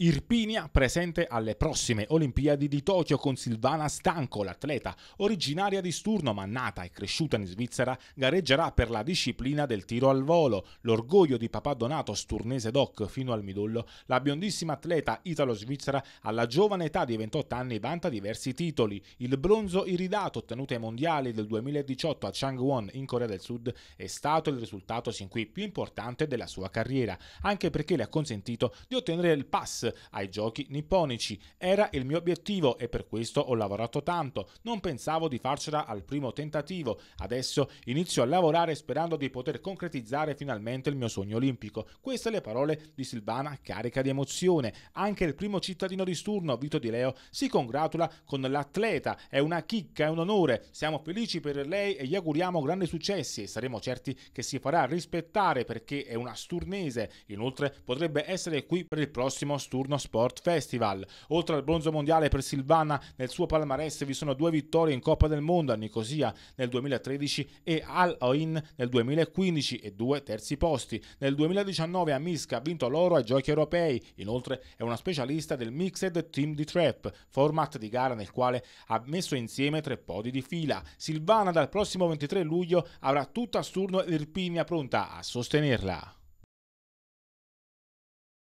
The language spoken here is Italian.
Irpinia presente alle prossime Olimpiadi di Tokyo con Silvana Stanco, l'atleta originaria di Sturno ma nata e cresciuta in Svizzera, gareggerà per la disciplina del tiro al volo. L'orgoglio di papà Donato, sturnese doc fino al midollo, la biondissima atleta italo-svizzera alla giovane età di 28 anni vanta diversi titoli. Il bronzo iridato ottenuto ai mondiali del 2018 a Changwon in Corea del Sud è stato il risultato sin qui più importante della sua carriera, anche perché le ha consentito di ottenere il pass ai giochi nipponici. Era il mio obiettivo e per questo ho lavorato tanto. Non pensavo di farcela al primo tentativo. Adesso inizio a lavorare sperando di poter concretizzare finalmente il mio sogno olimpico. Queste le parole di Silvana carica di emozione. Anche il primo cittadino di Sturno, Vito Di Leo, si congratula con l'atleta. È una chicca, è un onore. Siamo felici per lei e gli auguriamo grandi successi e saremo certi che si farà rispettare perché è una sturnese. Inoltre potrebbe essere qui per il prossimo Sturno turno Sport Festival. Oltre al bronzo mondiale per Silvana, nel suo palmarès vi sono due vittorie in Coppa del Mondo a Nicosia nel 2013 e al Oin nel 2015 e due terzi posti. Nel 2019 a Misca ha vinto l'oro ai giochi europei, inoltre è una specialista del Mixed Team di Trap, format di gara nel quale ha messo insieme tre podi di fila. Silvana dal prossimo 23 luglio avrà tutta Sturno e Irpinia pronta a sostenerla.